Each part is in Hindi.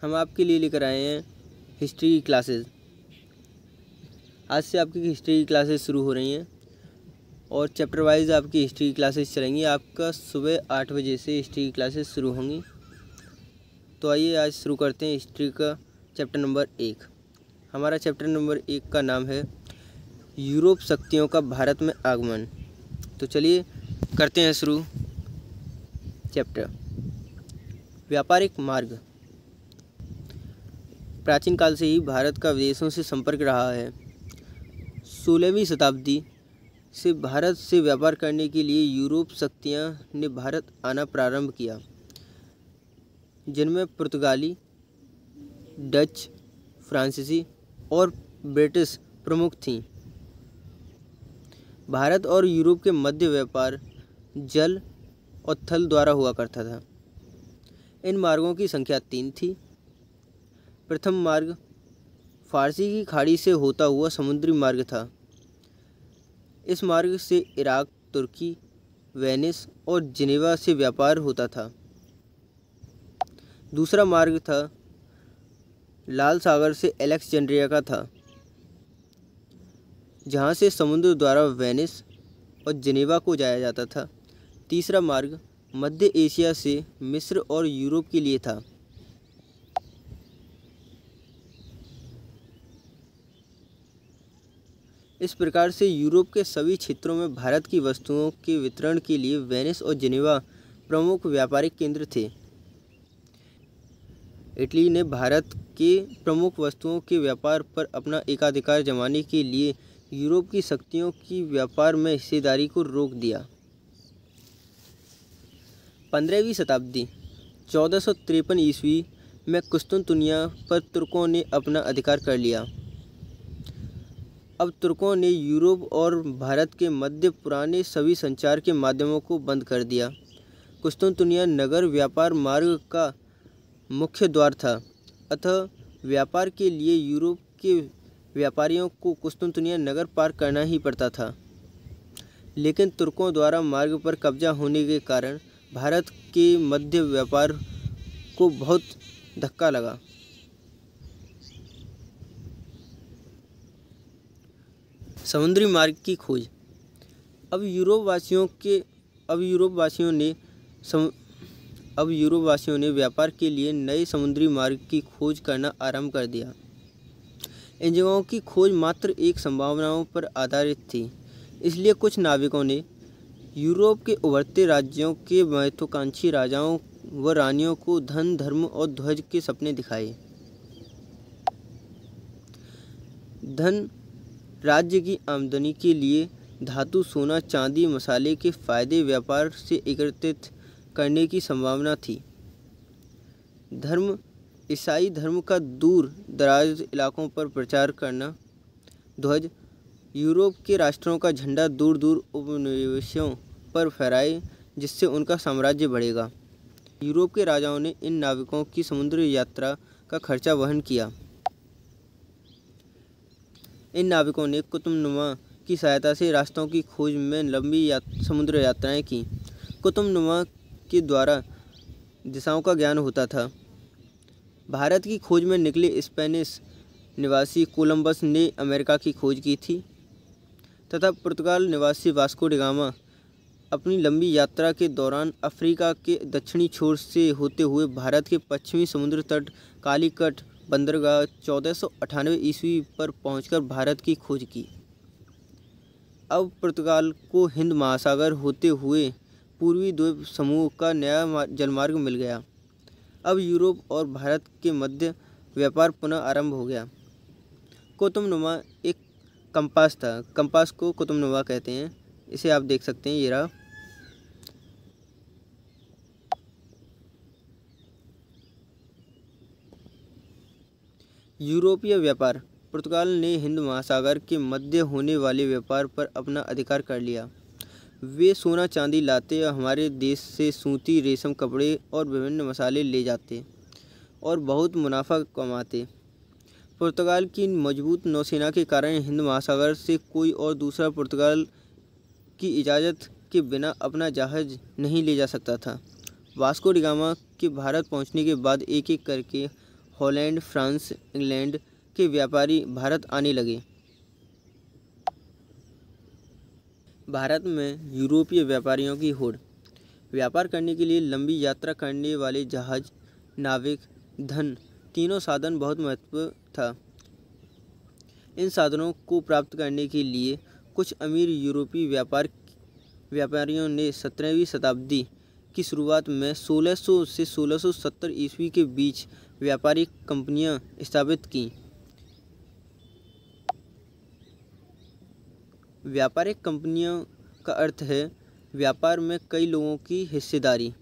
हम आपके लिए लेकर आए हैं हिस्ट्री की क्लासेस आज से आपकी हिस्ट्री की क्लासेस शुरू हो रही हैं और चैप्टर वाइज आपकी हिस्ट्री की क्लासेस चलेंगी आपका सुबह आठ बजे से हिस्ट्री की क्लासेस शुरू होंगी तो आइए आज शुरू करते हैं हिस्ट्री का चैप्टर नंबर एक हमारा चैप्टर नंबर एक का नाम है यूरोप शक्तियों का भारत में आगमन तो चलिए करते हैं शुरू चैप्टर व्यापारिक मार्ग प्राचीन काल से ही भारत का विदेशों से संपर्क रहा है सोलहवीं शताब्दी से भारत से व्यापार करने के लिए यूरोप शक्तियाँ ने भारत आना प्रारंभ किया जिनमें पुर्तगाली डच फ्रांसीसी और ब्रिटिश प्रमुख थीं भारत और यूरोप के मध्य व्यापार जल और थल द्वारा हुआ करता था इन मार्गों की संख्या तीन थी प्रथम मार्ग फारसी की खाड़ी से होता हुआ समुद्री मार्ग था इस मार्ग से इराक तुर्की वेनिस और जिनेवा से व्यापार होता था दूसरा मार्ग था लाल सागर से एलेक्सेंड्रिया का था जहाँ से समुद्र द्वारा वेनिस और जिनेवा को जाया जाता था तीसरा मार्ग मध्य एशिया से मिस्र और यूरोप के लिए था इस प्रकार से यूरोप के सभी क्षेत्रों में भारत की वस्तुओं के वितरण के लिए वेनिस और जिनेवा प्रमुख व्यापारिक केंद्र थे इटली ने भारत के प्रमुख वस्तुओं के व्यापार पर अपना एकाधिकार जमाने के लिए यूरोप की शक्तियों की व्यापार में हिस्सेदारी को रोक दिया पंद्रहवीं शताब्दी चौदह सौ तिरपन ईस्वी में दुनिया पर तुर्कों ने अपना अधिकार कर लिया अब तुर्कों ने यूरोप और भारत के मध्य पुराने सभी संचार के माध्यमों को बंद कर दिया कुस्तुनतुनिया नगर व्यापार मार्ग का मुख्य द्वार था अतः व्यापार के लिए यूरोप के व्यापारियों को कुस्तुनतुनिया नगर पार करना ही पड़ता था लेकिन तुर्कों द्वारा मार्ग पर कब्जा होने के कारण भारत के मध्य व्यापार को बहुत धक्का लगा समुद्री मार्ग की खोज अब यूरोप वासियों के अब यूरोप वासियों ने सम, अब यूरोप वासियों ने व्यापार के लिए नए समुद्री मार्ग की खोज करना आरंभ कर दिया इन जगहों की खोज मात्र एक संभावनाओं पर आधारित थी इसलिए कुछ नाविकों ने यूरोप के उभरते राज्यों के महत्वाकांक्षी राजाओं व रानियों को धन धर्म और ध्वज के सपने दिखाए धन राज्य की आमदनी के लिए धातु सोना चांदी मसाले के फायदे व्यापार से एकत्रित करने की संभावना थी धर्म ईसाई धर्म का दूर दराज इलाकों पर प्रचार करना ध्वज यूरोप के राष्ट्रों का झंडा दूर दूर उपनिवेशों पर फहराए जिससे उनका साम्राज्य बढ़ेगा यूरोप के राजाओं ने इन नाविकों की समुद्र यात्रा का खर्चा वहन किया इन नाविकों ने कुतुबनुमा की सहायता से रास्तों की खोज में लंबी या समुद्र यात्राएं की कुतुबनुमा के द्वारा दिशाओं का ज्ञान होता था भारत की खोज में निकले स्पेनिश निवासी कोलंबस ने अमेरिका की खोज की थी तथा पुर्तगाल निवासी वास्को डिगामा अपनी लंबी यात्रा के दौरान अफ्रीका के दक्षिणी छोर से होते हुए भारत के पश्चिमी समुद्र तट कालीकट बंदरगाह चौदह सौ अठानवे ईस्वी पर पहुंचकर भारत की खोज की अब पुर्तगाल को हिंद महासागर होते हुए पूर्वी द्वीप समूह का नया जलमार्ग मिल गया अब यूरोप और भारत के मध्य व्यापार पुनः आरंभ हो गया कुतुबनुमा एक कंपास था कंपास को कुतुबनुमा कहते हैं इसे आप देख सकते हैं ये रहा यूरोपीय व्यापार पुर्तगाल ने हिंद महासागर के मध्य होने वाले व्यापार पर अपना अधिकार कर लिया वे सोना चांदी लाते और हमारे देश से सूती रेशम कपड़े और विभिन्न मसाले ले जाते और बहुत मुनाफा कमाते पुर्तगाल की मजबूत नौसेना के कारण हिंद महासागर से कोई और दूसरा पुर्तगाल की इजाज़त के बिना अपना जहाज़ नहीं ले जा सकता था वास्को डिगामा के भारत पहुंचने के बाद एक एक करके हॉलैंड फ्रांस इंग्लैंड के व्यापारी भारत आने लगे भारत में यूरोपीय व्यापारियों की होड़ व्यापार करने के लिए लंबी यात्रा करने वाले जहाज नाविक धन तीनों साधन बहुत महत्व था इन साधनों को प्राप्त करने के लिए कुछ अमीर यूरोपीय व्यापार व्यापारियों ने सत्रहवीं शताब्दी की शुरुआत में 1600 से 1670 ईस्वी के बीच व्यापारिक कंपनियां स्थापित की व्यापारिक कंपनियों का अर्थ है व्यापार में कई लोगों की हिस्सेदारी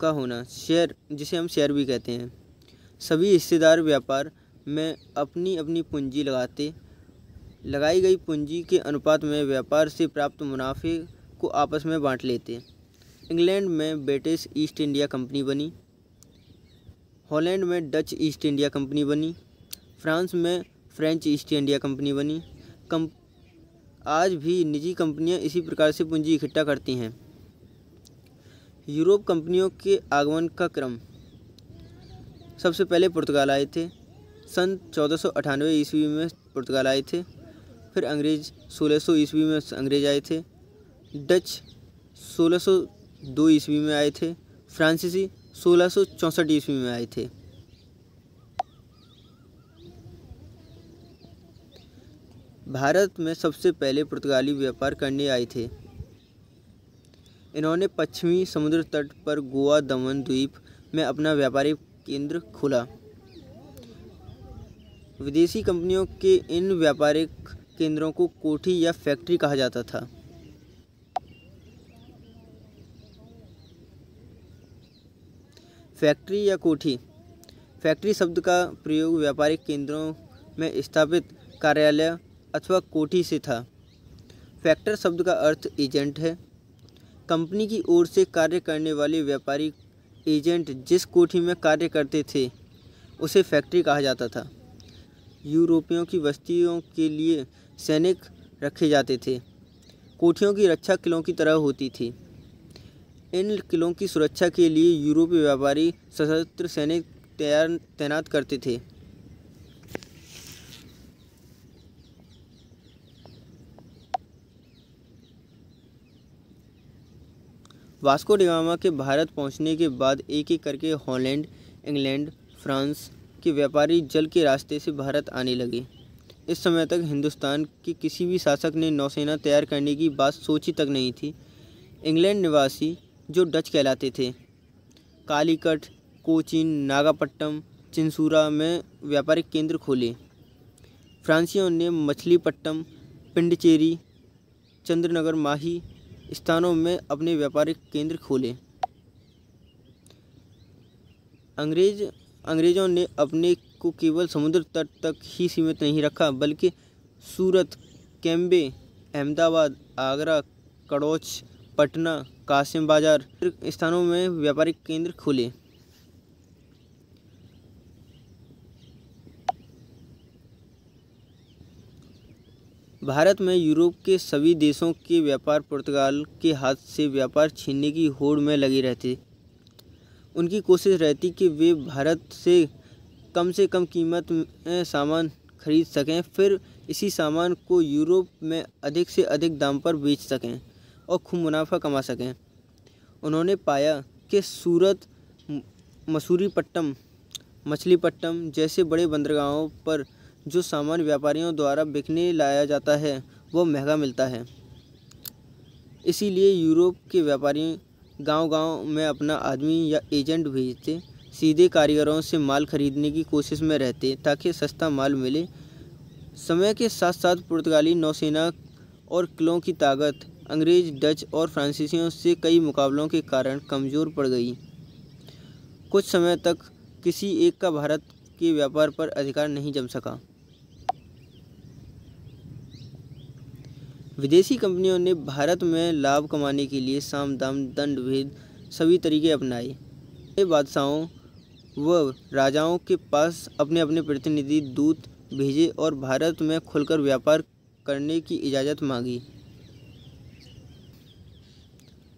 का होना शेयर जिसे हम शेयर भी कहते हैं सभी हिस्सेदार व्यापार में अपनी अपनी पूंजी लगाते लगाई गई पूंजी के अनुपात में व्यापार से प्राप्त मुनाफे को आपस में बांट लेते इंग्लैंड में ब्रिटिश ईस्ट इंडिया कंपनी बनी हॉलैंड में डच ईस्ट इंडिया कंपनी बनी फ्रांस में फ्रेंच ईस्ट इंडिया कंपनी बनी कम आज भी निजी कंपनियां इसी प्रकार से पूंजी इकट्ठा करती हैं यूरोप कंपनियों के आगमन का क्रम सबसे पहले पुर्तगाल आए थे सन चौदह ईस्वी में पुर्तगाल आए थे फिर अंग्रेज़ 1600 ईस्वी में अंग्रेज़ आए थे डच सोलह दो ईस्वी में आए थे फ्रांसीसी सोलह सौ चौंसठ ईस्वी में आए थे भारत में सबसे पहले पुर्तगाली व्यापार करने आए थे इन्होंने पश्चिमी समुद्र तट पर गोवा दमन द्वीप में अपना व्यापारिक केंद्र खोला विदेशी कंपनियों के इन व्यापारिक केंद्रों को कोठी या फैक्ट्री कहा जाता था फैक्ट्री या कोठी फैक्ट्री शब्द का प्रयोग व्यापारिक केंद्रों में स्थापित कार्यालय अथवा कोठी से था फैक्टर शब्द का अर्थ एजेंट है कंपनी की ओर से कार्य करने वाले व्यापारिक एजेंट जिस कोठी में कार्य करते थे उसे फैक्ट्री कहा जाता था यूरोपियों की बस्तियों के लिए सैनिक रखे जाते थे कोठियों की रक्षा किलों की तरह होती थी इन किलों की सुरक्षा के लिए यूरोपीय व्यापारी सशस्त्र सैनिक तैयार तैनात करते थे वास्को डिगामा के भारत पहुंचने के बाद एक एक करके हॉलैंड इंग्लैंड फ्रांस के व्यापारी जल के रास्ते से भारत आने लगे इस समय तक हिंदुस्तान के किसी भी शासक ने नौसेना तैयार करने की बात सोची तक नहीं थी इंग्लैंड निवासी जो डच कहलाते थे कालीकट कोचिन नागापट्टम चिंसूरा में व्यापारिक केंद्र खोले फ्रांसियों ने मछलीपट्टम पिंडचेरी चंद्रनगर माही स्थानों में अपने व्यापारिक केंद्र खोले अंग्रेज अंग्रेज़ों ने अपने को केवल समुद्र तट तक ही सीमित नहीं रखा बल्कि सूरत कैम्बे अहमदाबाद आगरा कड़ौच पटना कासिम बाजार स्थानों में व्यापारिक केंद्र खुले भारत में यूरोप के सभी देशों के व्यापार पुर्तगाल के हाथ से व्यापार छीनने की होड़ में लगे रहते उनकी कोशिश रहती कि वे भारत से कम से कम कीमत में सामान खरीद सकें फिर इसी सामान को यूरोप में अधिक से अधिक दाम पर बेच सकें और खूब मुनाफा कमा सकें उन्होंने पाया कि सूरत मसूरीपट्टम मछलीपट्टम जैसे बड़े बंदरगाहों पर जो सामान व्यापारियों द्वारा बिकने लाया जाता है वह महंगा मिलता है इसीलिए यूरोप के व्यापारी गांव-गांव में अपना आदमी या एजेंट भेजते सीधे कारीगरों से माल खरीदने की कोशिश में रहते ताकि सस्ता माल मिले समय के साथ साथ पुर्तगाली नौसेना और किलों की ताकत अंग्रेज डच और फ्रांसीसियों से कई मुकाबलों के कारण कमज़ोर पड़ गई कुछ समय तक किसी एक का भारत के व्यापार पर अधिकार नहीं जम सका विदेशी कंपनियों ने भारत में लाभ कमाने के लिए साम दाम दंड भेद सभी तरीके अपनाए बादशाहों व राजाओं के पास अपने अपने प्रतिनिधि दूत भेजे और भारत में खुलकर व्यापार करने की इजाज़त मांगी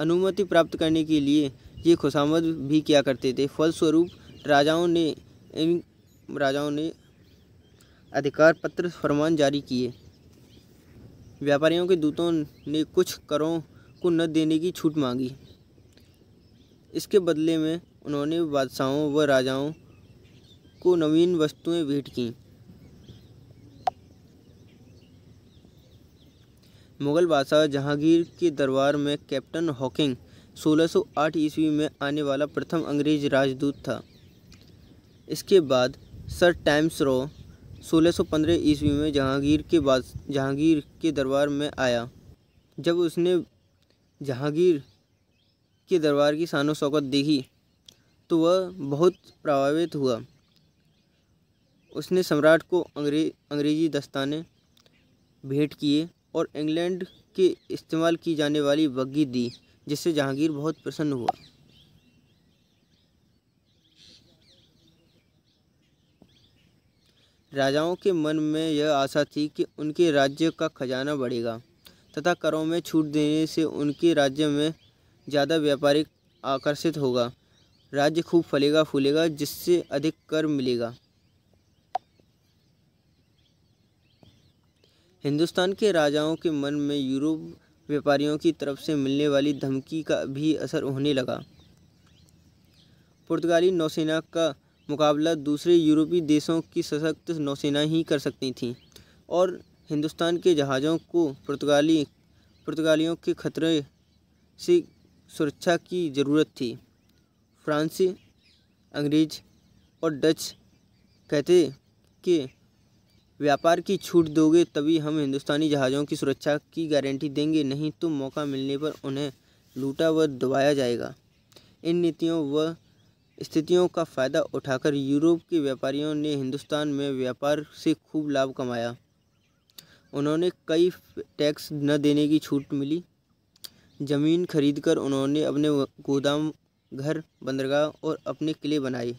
अनुमति प्राप्त करने के लिए ये खुशामद भी किया करते थे फलस्वरूप राजाओं ने इन राजाओं ने अधिकार पत्र फरमान जारी किए व्यापारियों के दूतों ने कुछ करों को न देने की छूट मांगी इसके बदले में उन्होंने बादशाहों व राजाओं को नवीन वस्तुएं भेंट कीं मुग़ल बादशाह जहांगीर के दरबार में कैप्टन हॉकिंग 1608 ईस्वी में आने वाला प्रथम अंग्रेज राजदूत था इसके बाद सर टाइम्स रॉ 1615 ईस्वी में जहांगीर के बाद जहांगीर के दरबार में आया जब उसने जहांगीर के दरबार की शान शौकत देखी तो वह बहुत प्रभावित हुआ उसने सम्राट को अंग्रेज अंग्रेजी दस्ताने भेंट किए और इंग्लैंड के इस्तेमाल की जाने वाली बग्घी दी जिससे जहांगीर बहुत प्रसन्न हुआ राजाओं के मन में यह आशा थी कि उनके राज्य का खजाना बढ़ेगा तथा करों में छूट देने से उनके राज्य में ज़्यादा व्यापारिक आकर्षित होगा राज्य खूब फलेगा फूलेगा जिससे अधिक कर मिलेगा हिंदुस्तान के राजाओं के मन में यूरोप व्यापारियों की तरफ से मिलने वाली धमकी का भी असर होने लगा पुर्तगाली नौसेना का मुकाबला दूसरे यूरोपीय देशों की सशक्त नौसेना ही कर सकती थी और हिंदुस्तान के जहाज़ों को पुर्तगाली पुर्तगालियों के खतरे से सुरक्षा की ज़रूरत थी फ्रांसी अंग्रेज और डच कहते कि व्यापार की छूट दोगे तभी हम हिंदुस्तानी जहाज़ों की सुरक्षा की गारंटी देंगे नहीं तो मौका मिलने पर उन्हें लूटा व दबाया जाएगा इन नीतियों व स्थितियों का फ़ायदा उठाकर यूरोप के व्यापारियों ने हिंदुस्तान में व्यापार से खूब लाभ कमाया उन्होंने कई टैक्स न देने की छूट मिली ज़मीन खरीदकर उन्होंने अपने गोदाम घर बंदरगाह और अपने किले बनाए